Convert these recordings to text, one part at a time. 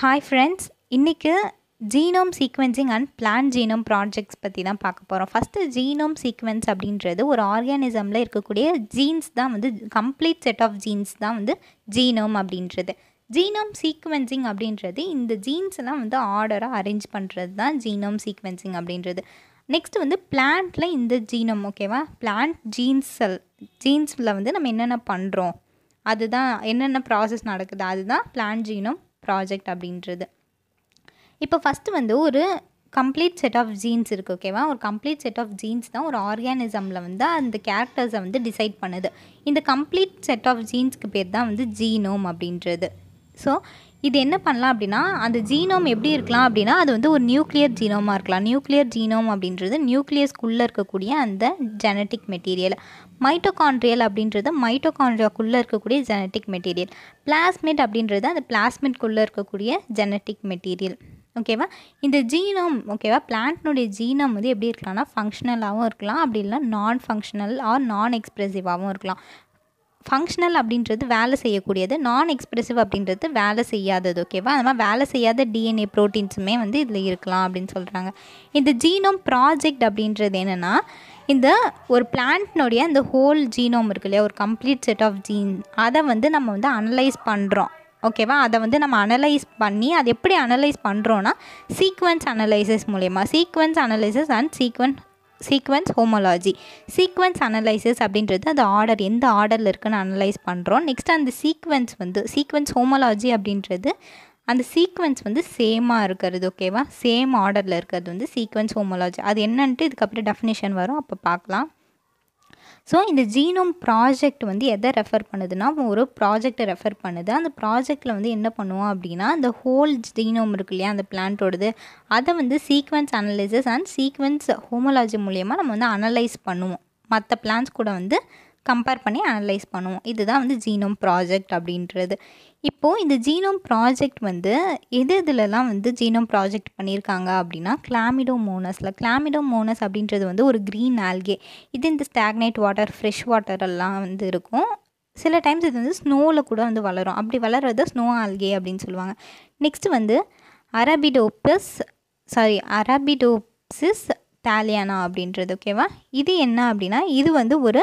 hi friends இன்றைக்கு genome sequencing and plant genome projects பற்றி தான் பார்க்க போகிறோம் ஃபஸ்ட்டு ஜீனோம் சீக்வென்ஸ் அப்படின்றது ஒரு ஆர்கானிசமில் இருக்கக்கூடிய ஜீன்ஸ் தான் வந்து கம்ப்ளீட் செட் ஆஃப் ஜீன்ஸ் தான் வந்து ஜீனோம் அப்படின்றது ஜீனோம் சீக்வென்சிங் அப்படின்றது இந்த ஜீன்ஸ் வந்து ஆர்டராக அரேஞ்ச் பண்ணுறது தான் ஜீனோம் சீக்வென்சிங் அப்படின்றது நெக்ஸ்ட் வந்து பிளான்ட்டில் இந்த ஜீனோம் ஓகேவா பிளான்ட் ஜீன்ஸ் ஜீன்ஸில் வந்து நம்ம என்னென்ன பண்ணுறோம் அதுதான் என்னென்ன ப்ராசஸ் நடக்குது அதுதான் பிளான்ட் ஜீனோம் ப்ராஜெக்ட் அப்படின்றது இப்போ ஃபஸ்ட்டு வந்து ஒரு கம்ப்ளீட் செட் ஆஃப் ஜீன்ஸ் இருக்குது ஓகேவா ஒரு கம்ப்ளீட் செட் ஆஃப் ஜீன்ஸ் தான் ஒரு ஆர்கானிசமில் வந்து அந்த கேரக்டர்ஸை வந்து டிசைட் பண்ணுது இந்த கம்ப்ளீட் செட் ஆஃப் ஜீன்ஸ்க்கு பேர் தான் வந்து ஜீனோம் அப்படின்றது ஸோ இது என்ன பண்ணலாம் அப்படின்னா அந்த ஜீனோம் எப்படி இருக்கலாம் அப்படின்னா அது வந்து ஒரு நியூக்ளியர் ஜீனோமாக இருக்கலாம் நியூக்ளியர் ஜீனோம் அப்படின்றது நியூக்ளியஸ்குள்ளே இருக்கக்கூடிய அந்த ஜெனட்டிக் மெட்டீரியல் மைட்டோகான்ட்ரியல் அப்படின்றது மைட்டோகான்ட்ரியாக்குள்ளே இருக்கக்கூடிய ஜெனட்டிக் மெட்டீரியல் பிளாஸ்மெட் அப்படின்றது அந்த பிளாஸ்மிட்குள்ளே இருக்கக்கூடிய ஜெனட்டிக் மெட்டீரியல் ஓகேவா இந்த ஜீனம் ஓகேவா பிளான்ட்னுடைய ஜீனம் வந்து எப்படி இருக்கலாம்னா ஃபங்க்ஷனலாகவும் இருக்கலாம் அப்படி இல்லை நான் ஃபங்க்ஷனல் ஆர் நான் எக்ஸ்ப்ரெசிவாகவும் இருக்கலாம் ஃபங்க்ஷனல் அப்படின்றது வேலை செய்யக்கூடியது நான் எக்ஸ்ப்ரெசிவ் அப்படின்றது வேலை செய்யாதது ஓகேவா அந்த மாதிரி வேலை செய்யாத டிஎன்ஏ ப்ரோட்டீன்ஸுமே வந்து இதில் இருக்கலாம் அப்படின்னு சொல்கிறாங்க இந்த ஜீனோம் ப்ராஜெக்ட் அப்படின்றது என்னென்னா இந்த ஒரு பிளான்ட்னுடைய இந்த ஹோல் ஜீனோம் இருக்கு இல்லையா ஒரு கம்ப்ளீட் செட் ஆஃப் ஜீன் அதை வந்து நம்ம வந்து அனலைஸ் பண்ணுறோம் ஓகேவா அதை வந்து நம்ம அனலைஸ் பண்ணி அதை எப்படி அனலைஸ் பண்ணுறோன்னா சீக்வன்ஸ் அனலைசஸ் மூலயமா sequence analysis and sequence sequence homology sequence analysis அப்படின்றது அது ஆர்டர் எந்த ஆர்டரில் இருக்குன்னு அனலைஸ் பண்ணுறோம் நெக்ஸ்ட் அந்த சீக்வன்ஸ் வந்து சீக்வன்ஸ் ஹோமோலாஜி அப்படின்றது அந்த சீக்வன்ஸ் வந்து சேமாக இருக்கிறது ஓகேவா சேம் ஆர்டரில் இருக்கிறது வந்து சீக்வன்ஸ் ஹோமோலாஜி அது என்னன்ட்டு இதுக்கப்புறம் டெஃபினேஷன் வரும் அப்போ பார்க்கலாம் ஸோ இந்த ஜீனோம் ப்ராஜெக்ட் வந்து எதை ரெஃபர் பண்ணுதுன்னா ஒரு ப்ராஜெக்டை ரெஃபர் பண்ணுது அந்த ப்ராஜெக்டில் வந்து என்ன பண்ணுவோம் அப்படின்னா அந்த ஹோல் ஜீனோம் இருக்கு இல்லையா அந்த பிளான்ட்டோடது அதை வந்து sequence analysis and sequence homology மூலியமாக நம்ம வந்து அனலைஸ் பண்ணுவோம் மற்ற பிளான்ஸ் கூட வந்து கம்பேர் பண்ணி அனலைஸ் பண்ணுவோம் இதுதான் வந்து ஜீனோம் ப்ராஜெக்ட் அப்படின்றது இப்போது இந்த ஜீனோம் ப்ராஜெக்ட் வந்து எது இதுலலாம் வந்து ஜீனோம் ப்ராஜெக்ட் பண்ணியிருக்காங்க அப்படின்னா மோனஸில் கிளாமிடோ மோனஸ் அப்படின்றது வந்து ஒரு க்ரீன் ஆல்கே இது இந்த ஸ்டாக்னைட் வாட்டர் ஃப்ரெஷ் வாட்டர் எல்லாம் வந்து இருக்கும் சில டைம்ஸ் இது வந்து ஸ்னோவில் கூட வந்து வளரும் அப்படி வளர்கிறது ஸ்னோ ஆல்கே அப்படின்னு சொல்லுவாங்க நெக்ஸ்ட் வந்து அரபிடோப்பஸ் சாரி அரபிடோப்சிஸ் டாலியானா அப்படின்றது ஓகேவா இது என்ன அப்படின்னா இது வந்து ஒரு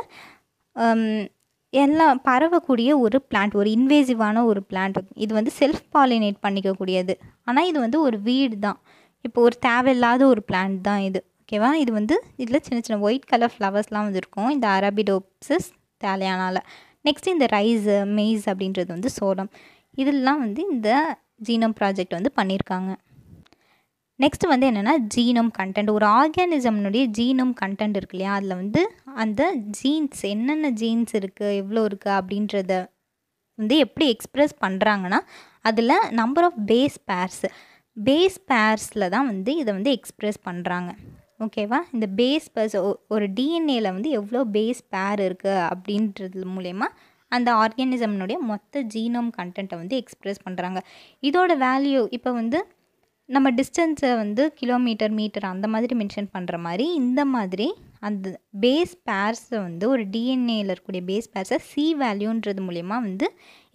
எல்லாம் பரவக்கூடிய ஒரு பிளான்ட் ஒரு இன்வேசிவான ஒரு பிளான்ட் இது வந்து செல்ஃப் பாலினேட் பண்ணிக்கக்கூடியது ஆனால் இது வந்து ஒரு வீடு தான் இப்போ ஒரு தேவையில்லாத ஒரு பிளான்ட் தான் இது ஓகேவா இது வந்து இதில் சின்ன சின்ன ஒயிட் கலர் ஃப்ளவர்ஸ்லாம் வந்துருக்கும் இந்த அரபிடோப்சிஸ் தேலையானால் நெக்ஸ்ட் இந்த ரைஸ் மெய்ஸ் அப்படின்றது வந்து சோளம் இதெல்லாம் வந்து இந்த ஜீனம் ப்ராஜெக்ட் வந்து பண்ணியிருக்காங்க நெக்ஸ்ட் வந்து என்னென்னா ஜீனம் கண்டென்ட் ஒரு ஆர்கானிசம்னுடைய ஜீனம் கண்டென்ட் இருக்கு இல்லையா அதில் வந்து அந்த ஜீன்ஸ் என்னென்ன ஜீன்ஸ் இருக்குது எவ்வளோ இருக்குது அப்படின்றத வந்து எப்படி எக்ஸ்ப்ரெஸ் பண்ணுறாங்கன்னா அதில் number of base pairs base பேர்ஸில் தான் வந்து இதை வந்து எக்ஸ்ப்ரெஸ் பண்ணுறாங்க ஓகேவா இந்த பேஸ் பேர்ஸ் ஒரு டிஎன்ஏல வந்து எவ்வளோ பேஸ் பேர் இருக்குது அப்படின்றது மூலயமா அந்த ஆர்கானிசம்னுடைய மொத்த ஜீனோம் கண்டென்ட்டை வந்து எக்ஸ்ப்ரெஸ் பண்ணுறாங்க இதோட வேல்யூ இப்போ வந்து நம்ம டிஸ்டன்ஸை வந்து கிலோமீட்டர் மீட்டர் அந்த மாதிரி மென்ஷன் பண்ணுற மாதிரி இந்த மாதிரி அந்த பேஸ் பேர்ஸை வந்து ஒரு டிஎன்ஏயில் இருக்கக்கூடிய பேஸ் பேர்ஸை சி வேல்யூன்றது மூலயமா வந்து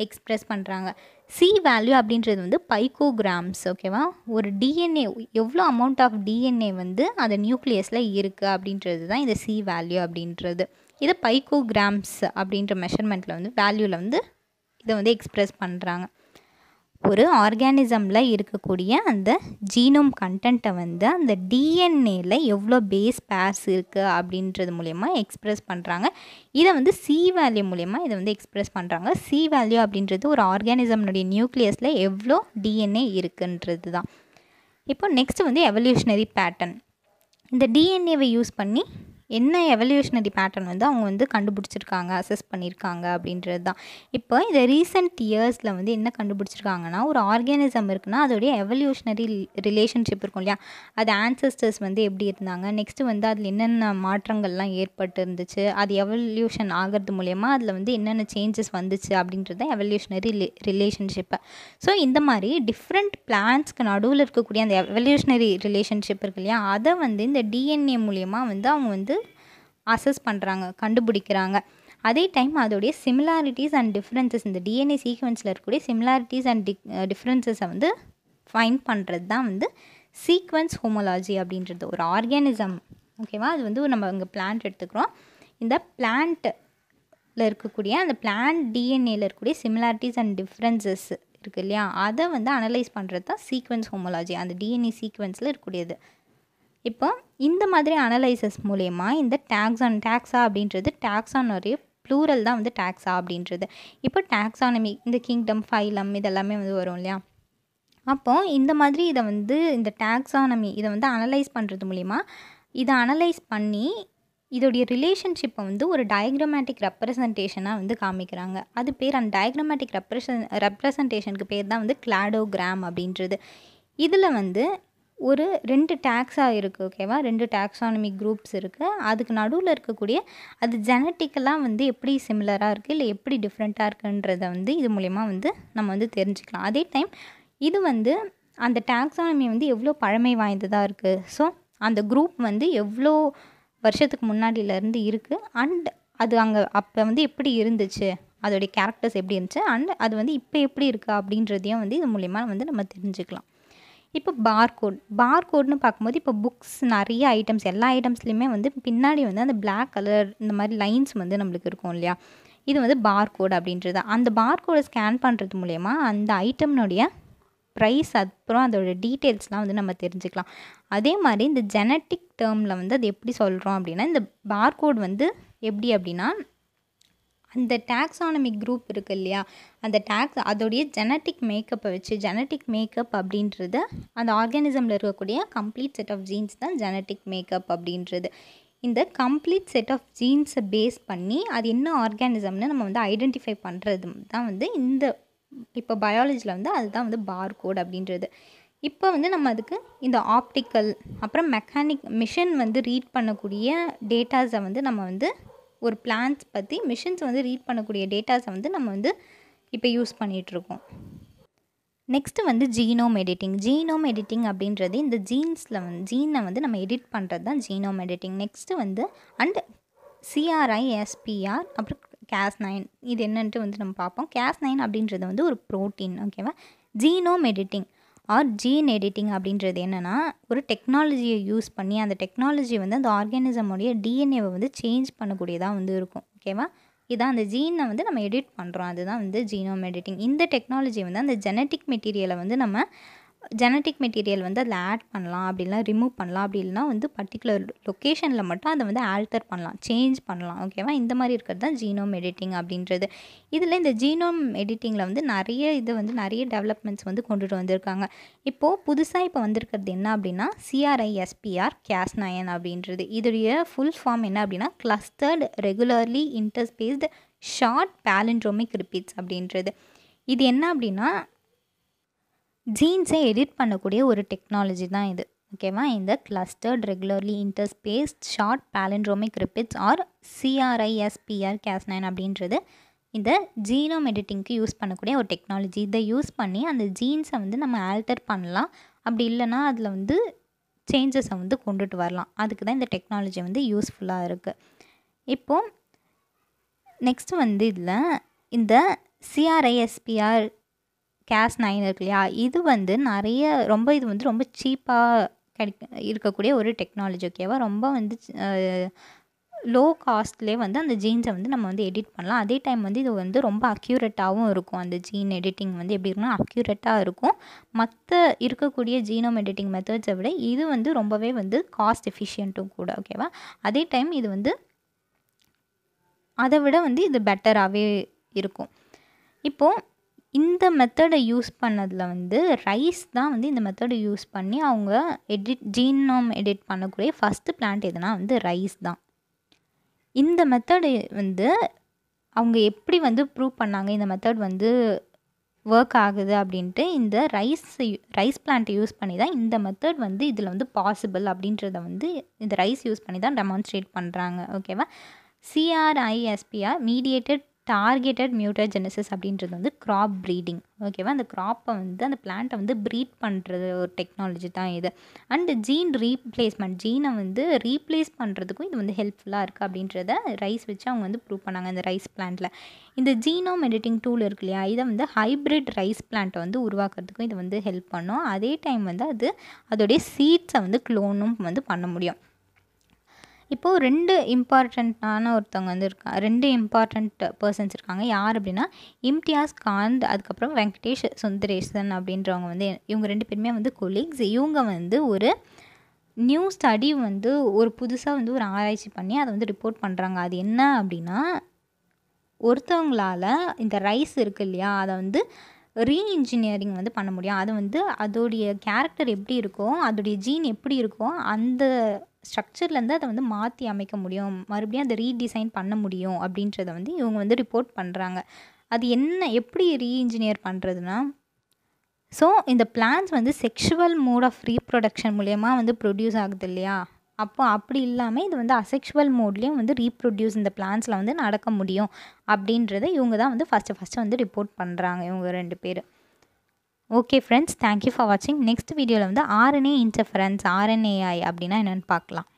எக்ஸ்ப்ரெஸ் பண்ணுறாங்க சி வேல்யூ அப்படின்றது வந்து பைக்கோகிராம்ஸ் ஓகேவா ஒரு டிஎன்ஏ எவ்வளோ அமௌண்ட் ஆஃப் டிஎன்ஏ வந்து அந்த நியூக்ளியஸில் இருக்குது அப்படின்றது தான் இந்த சி வேல்யூ அப்படின்றது இது பைக்கோகிராம்ஸ் அப்படின்ற மெஷர்மெண்ட்டில் வந்து வேல்யூவில் வந்து இதை வந்து எக்ஸ்ப்ரெஸ் பண்ணுறாங்க ஒரு ஆர்கானிசமில் இருக்கக்கூடிய அந்த ஜீனோம் கண்டென்ட்டை வந்து அந்த டிஎன்ஏல எவ்வளோ பேஸ் பேர்ஸ் இருக்குது அப்படின்றது மூலயமா எக்ஸ்ப்ரெஸ் பண்ணுறாங்க இதை வந்து சி வேல்யூ மூலயமா இதை வந்து எக்ஸ்ப்ரெஸ் பண்ணுறாங்க சி வேல்யூ அப்படின்றது ஒரு ஆர்கானிசம்னுடைய நியூக்ளியஸில் எவ்வளோ டிஎன்ஏ இருக்குன்றது தான் இப்போ நெக்ஸ்ட் வந்து எவல்யூஷனரி பேட்டர்ன் இந்த டிஎன்ஏவை யூஸ் பண்ணி என்ன எவல்யூஷனரி பேட்டர்ன் வந்து அவங்க வந்து கண்டுபிடிச்சிருக்காங்க அசஸ் பண்ணியிருக்காங்க அப்படின்றது தான் இப்போ இந்த ரீசெண்ட் இயர்ஸில் வந்து என்ன கண்டுபிடிச்சிருக்காங்கன்னா ஒரு ஆர்கானிசம் இருக்குன்னா அதோடைய எவல்யூஷனரி ரிலேஷன்ஷிப் இருக்கும் இல்லையா அது ஆன்சஸ்டர்ஸ் வந்து எப்படி இருந்தாங்க நெக்ஸ்ட்டு வந்து அதில் என்னென்ன மாற்றங்கள்லாம் ஏற்பட்டு இருந்துச்சு அது எவல்யூஷன் ஆகிறது மூலயமா அதில் வந்து என்னென்ன சேஞ்சஸ் வந்துச்சு அப்படின்றது தான் எவல்யூஷனரி ரிலேஷன்ஷிப்பை ஸோ இந்த மாதிரி டிஃப்ரெண்ட் பிளான்ஸ்க்கு நடுவில் இருக்கக்கூடிய அந்த எவல்யூஷனரி ரிலேஷன்ஷிப் இருக்கு இல்லையா அதை வந்து இந்த டிஎன்ஏ மூலயமா வந்து அவங்க வந்து அசஸ் பண்ணுறாங்க கண்டுபிடிக்கிறாங்க அதே டைம் அதோடைய சிமிலாரிட்டிஸ் அண்ட் டிஃப்ரென்சஸ் இந்த டிஎன்ஏ சீக்வன்ஸில் இருக்கக்கூடிய சிமிலாரிட்டிஸ் அண்ட் டி டிஃப்ரென்சஸை வந்து ஃபைன் பண்ணுறது தான் வந்து சீக்வன்ஸ் ஹோமோலாஜி அப்படின்றது ஒரு ஆர்கானிசம் ஓகேவா அது வந்து நம்ம இங்கே பிளான்ட் எடுத்துக்கிறோம் இந்த பிளான்ட்டில் இருக்கக்கூடிய அந்த பிளான்ட் டிஎன்ஏல இருக்கக்கூடிய சிமிலாரிட்டிஸ் அண்ட் டிஃப்ரென்சஸ் இருக்குது இல்லையா அதை வந்து அனலைஸ் பண்ணுறது தான் சீக்வன்ஸ் ஹோமோலாஜி அந்த டிஎன்ஏ சீக்வன்ஸில் இருக்கக்கூடியது இப்போ இந்த மாதிரி அனலைசஸ் மூலயமா இந்த டேக்ஸ் ஆன் டேக்ஸா அப்படின்றது டேக்ஸ் டேக்ஸானுடைய ப்ளூரல் தான் வந்து டேக்ஸா அப்படின்றது இப்போ டேக்ஸானமி இந்த கிங்டம் ஃபைலம் இதெல்லாமே வந்து வரும் இல்லையா அப்போது இந்த மாதிரி இதை வந்து இந்த டேக்ஸானமி இதை வந்து அனலைஸ் பண்ணுறது மூலிமா இதை அனலைஸ் பண்ணி இதோடைய ரிலேஷன்ஷிப்பை வந்து ஒரு டயக்ரமேட்டிக் ரெப்ரசன்டேஷனாக வந்து காமிக்கிறாங்க அது பேர் அந்த டயக்ராமேட்டிக் ரெப்ரஸன் ரெப்ரசன்டேஷனுக்கு பேர் தான் வந்து கிளாடோகிராம் அப்படின்றது இதில் வந்து ஒரு ரெண்டு டேக்ஸாக இருக்குது ஓகேவா ரெண்டு டேக்ஸானமி குரூப்ஸ் இருக்குது அதுக்கு நடுவில் இருக்கக்கூடிய அது ஜெனட்டிக்கலாக வந்து எப்படி சிமிலராக இருக்குது இல்லை எப்படி டிஃப்ரெண்ட்டாக இருக்குன்றத வந்து இது மூலிமா வந்து நம்ம வந்து தெரிஞ்சுக்கலாம் அதே டைம் இது வந்து அந்த டேக்ஸானமி வந்து எவ்வளோ பழமை வாய்ந்ததாக இருக்குது ஸோ அந்த குரூப் வந்து எவ்வளோ வருஷத்துக்கு முன்னாடியிலேருந்து இருக்குது அண்ட் அது அங்கே அப்போ வந்து எப்படி இருந்துச்சு அதோடைய கேரக்டர்ஸ் எப்படி இருந்துச்சு அண்ட் அது வந்து இப்போ எப்படி இருக்குது அப்படின்றதையும் வந்து இது மூலிமா வந்து நம்ம தெரிஞ்சுக்கலாம் இப்போ பார்கோட் பார்கோட்னு பார்க்கும்போது இப்போ புக்ஸ் நிறைய ஐட்டம்ஸ் எல்லா ஐட்டம்ஸ்லையுமே வந்து பின்னாடி வந்து அந்த பிளாக் கலர் இந்த மாதிரி லைன்ஸ் வந்து நம்மளுக்கு இருக்கும் இல்லையா இது வந்து கோட் அப்படின்றது அந்த பார்கோடை ஸ்கேன் பண்ணுறது மூலயமா அந்த ஐட்டம்னுடைய ப்ரைஸ் அப்புறம் அதோட டீட்டெயில்ஸ்லாம் வந்து நம்ம தெரிஞ்சுக்கலாம் அதே மாதிரி இந்த ஜெனட்டிக் டேர்மில் வந்து அது எப்படி சொல்கிறோம் அப்படின்னா இந்த பார்கோட் வந்து எப்படி அப்படின்னா அந்த டாக்ஸானமிக் குரூப் இருக்குது இல்லையா அந்த டாக்ஸ் அதோடைய ஜெனட்டிக் மேக்கப்பை வச்சு ஜெனட்டிக் மேக்கப் அப்படின்றது அந்த ஆர்கானிசமில் இருக்கக்கூடிய கம்ப்ளீட் செட் ஆஃப் ஜீன்ஸ் தான் ஜெனட்டிக் மேக்கப் அப்படின்றது இந்த கம்ப்ளீட் செட் ஆஃப் ஜீன்ஸை பேஸ் பண்ணி அது என்ன ஆர்கானிசம்னு நம்ம வந்து ஐடென்டிஃபை பண்ணுறது தான் வந்து இந்த இப்போ பயாலஜியில் வந்து அதுதான் வந்து பார் கோட் அப்படின்றது இப்போ வந்து நம்ம அதுக்கு இந்த ஆப்டிக்கல் அப்புறம் மெக்கானிக் மிஷின் வந்து ரீட் பண்ணக்கூடிய டேட்டாஸை வந்து நம்ம வந்து ஒரு பிளான்ஸ் பற்றி மிஷின்ஸ் வந்து ரீட் பண்ணக்கூடிய டேட்டாஸை வந்து நம்ம வந்து இப்போ யூஸ் பண்ணிகிட்ருக்கோம் நெக்ஸ்ட்டு வந்து ஜீனோம் எடிட்டிங் ஜீனோம் எடிட்டிங் அப்படின்றது இந்த ஜீன்ஸில் வந்து ஜீனை வந்து நம்ம எடிட் பண்ணுறது தான் ஜீனோம் எடிட்டிங் நெக்ஸ்ட்டு வந்து அண்டு சிஆர்ஐ எஸ்பிஆர் அப்புறம் கேஸ் நைன் இது என்னன்ட்டு வந்து நம்ம பார்ப்போம் கேஸ் நைன் அப்படின்றது வந்து ஒரு ப்ரோட்டீன் ஓகேவா genome editing or gene editing அப்படின்றது என்னென்னா ஒரு டெக்னாலஜியை யூஸ் பண்ணி அந்த டெக்னாலஜி வந்து அந்த ஆர்கானிசமுடைய டிஎன்ஏவை வந்து சேஞ்ச் பண்ணக்கூடியதாக வந்து இருக்கும் ஓகேவா இதான் அந்த ஜீனை வந்து நம்ம எடிட் பண்ணுறோம் அதுதான் வந்து ஜீனோம் எடிட்டிங் இந்த டெக்னாலஜி வந்து அந்த ஜெனட்டிக் மெட்டீரியலை வந்து நம்ம ஜெனட்டிக் மெட்டீரியல் வந்து அதில் ஆட் பண்ணலாம் அப்படிலாம் ரிமூவ் பண்ணலாம் அப்படின்னா வந்து பர்டிகுலர் லொக்கேஷனில் மட்டும் அதை வந்து ஆல்டர் பண்ணலாம் சேஞ்ச் பண்ணலாம் ஓகேவா இந்த மாதிரி இருக்கிறது தான் ஜீனோம் எடிட்டிங் அப்படின்றது இதில் இந்த ஜீனோம் எடிட்டிங்கில் வந்து நிறைய இது வந்து நிறைய டெவலப்மெண்ட்ஸ் வந்து கொண்டுட்டு வந்திருக்காங்க இப்போது புதுசாக இப்போ வந்திருக்கிறது என்ன அப்படின்னா சிஆர்ஐஎஸ்பிஆர் கேஸ் நயன் அப்படின்றது இதோடைய ஃபுல் ஃபார்ம் என்ன அப்படின்னா clustered regularly interspaced short palindromic repeats அப்படின்றது இது என்ன அப்படின்னா ஜீன்ஸை எடிட் பண்ணக்கூடிய ஒரு டெக்னாலஜி தான் இது ஓகேவா இந்த clustered regularly interspaced short palindromic repeats or CRISPR Cas nine அப்படின்றது இந்த ஜீனோம் எடிட்டிங்க்கு யூஸ் பண்ணக்கூடிய ஒரு டெக்னாலஜி இதை யூஸ் பண்ணி அந்த ஜீன்ஸை வந்து நம்ம ஆல்டர் பண்ணலாம் அப்படி இல்லைனா அதில் வந்து சேஞ்சஸை வந்து கொண்டுட்டு வரலாம் அதுக்கு தான் இந்த டெக்னாலஜி வந்து யூஸ்ஃபுல்லாக இருக்குது இப்போது நெக்ஸ்ட் வந்து இதில் இந்த சிஆர்ஐஎஸ்பிஆர் கேஸ் நைன் இருக்கு இல்லையா இது வந்து நிறைய ரொம்ப இது வந்து ரொம்ப சீப்பாக கிடைக்க இருக்கக்கூடிய ஒரு டெக்னாலஜி ஓகேவா ரொம்ப வந்து லோ காஸ்ட்லேயே வந்து அந்த ஜீன்ஸை வந்து நம்ம வந்து எடிட் பண்ணலாம் அதே டைம் வந்து இது வந்து ரொம்ப அக்யூரேட்டாகவும் இருக்கும் அந்த ஜீன் எடிட்டிங் வந்து எப்படி இருக்குன்னா அக்யூரேட்டாக இருக்கும் மற்ற இருக்கக்கூடிய ஜீனோம் எடிட்டிங் மெத்தட்ஸை விட இது வந்து ரொம்பவே வந்து காஸ்ட் எஃபிஷியண்ட்டும் கூட ஓகேவா அதே டைம் இது வந்து அதை விட வந்து இது பெட்டராகவே இருக்கும் இப்போது இந்த மெத்தடை யூஸ் பண்ணதில் வந்து ரைஸ் தான் வந்து இந்த மெத்தடை யூஸ் பண்ணி அவங்க எடிட் ஜீனோம் எடிட் பண்ணக்கூடிய ஃபஸ்ட்டு பிளான்ட் எதுனா வந்து ரைஸ் தான் இந்த மெத்தடு வந்து அவங்க எப்படி வந்து ப்ரூவ் பண்ணாங்க இந்த மெத்தட் வந்து ஒர்க் ஆகுது அப்படின்ட்டு இந்த ரைஸ் ரைஸ் பிளான்ட்டை யூஸ் பண்ணி தான் இந்த மெத்தட் வந்து இதில் வந்து பாசிபிள் அப்படின்றத வந்து இந்த ரைஸ் யூஸ் பண்ணி தான் டெமான்ஸ்ட்ரேட் பண்ணுறாங்க ஓகேவா சிஆர்ஐஎஸ்பிஆர் மீடியேட்டட் டார்கெட்டட் மியூட்டஜெனசிஸ் அப்படின்றது வந்து க்ராப் ப்ரீடிங் ஓகேவா அந்த க்ராப்பை வந்து அந்த பிளான்ட்டை வந்து ப்ரீட் பண்ணுறது ஒரு டெக்னாலஜி தான் இது அண்டு ஜீன் ரீப்ளேஸ்மெண்ட் ஜீனை வந்து ரீப்ளேஸ் பண்ணுறதுக்கும் இது வந்து ஹெல்ப்ஃபுல்லாக இருக்குது அப்படின்றத ரைஸ் வச்சு அவங்க வந்து ப்ரூவ் பண்ணாங்க இந்த ரைஸ் பிளான்ட்டில் இந்த ஜீனோம் எடிட்டிங் டூல் இருக்கு இல்லையா இதை வந்து ஹைப்ரிட் ரைஸ் பிளான்ட்டை வந்து உருவாக்குறதுக்கும் இது வந்து ஹெல்ப் பண்ணும் அதே டைம் வந்து அது அதோடைய சீட்ஸை வந்து க்ளோனும் வந்து பண்ண முடியும் இப்போது ரெண்டு இம்பார்ட்டண்ட்டான ஒருத்தவங்க வந்து இருக்கா ரெண்டு இம்பார்ட்டண்ட் பர்சன்ஸ் இருக்காங்க யார் அப்படின்னா இம்தியாஸ் காந்த் அதுக்கப்புறம் வெங்கடேஷ் சுந்தரேசன் அப்படின்றவங்க வந்து இவங்க ரெண்டு பேருமே வந்து கொலீக்ஸ் இவங்க வந்து ஒரு நியூ ஸ்டடி வந்து ஒரு புதுசாக வந்து ஒரு ஆராய்ச்சி பண்ணி அதை வந்து ரிப்போர்ட் பண்ணுறாங்க அது என்ன அப்படின்னா ஒருத்தவங்களால் இந்த ரைஸ் இருக்குது இல்லையா அதை வந்து ரீஇன்ஜினியரிங் வந்து பண்ண முடியும் அது வந்து அதோடைய கேரக்டர் எப்படி இருக்கோ அதோடைய ஜீன் எப்படி இருக்கோ அந்த ஸ்ட்ரக்சர்லேருந்து அதை வந்து மாற்றி அமைக்க முடியும் மறுபடியும் அதை ரீடிசைன் பண்ண முடியும் அப்படின்றத வந்து இவங்க வந்து ரிப்போர்ட் பண்ணுறாங்க அது என்ன எப்படி ரீஇன்ஜினியர் பண்ணுறதுனா ஸோ இந்த பிளான்ஸ் வந்து செக்ஷுவல் மோட் ஆஃப் ரீப்ரொடக்ஷன் மூலயமா வந்து ப்ரொடியூஸ் ஆகுது இல்லையா அப்போ அப்படி இல்லாமல் இது வந்து அசெக்ஷுவல் மோட்லேயும் வந்து ரீப்ரொடியூஸ் இந்த பிளான்ஸில் வந்து நடக்க முடியும் அப்படின்றத இவங்க தான் வந்து ஃபஸ்ட்டு ஃபஸ்ட்டு வந்து ரிப்போர்ட் பண்ணுறாங்க இவங்க ரெண்டு பேர் ஓகே ஃப்ரெண்ட்ஸ் தேங்க்யூ ஃபார் வாட்சிங் நெக்ஸ்ட் வீடியோவில் வந்து ஆர்என்ஏ இன்டர்ஃபரன்ஸ் ஆர்என்ஏஐ அப்படின்னா என்னென்னு பார்க்கலாம்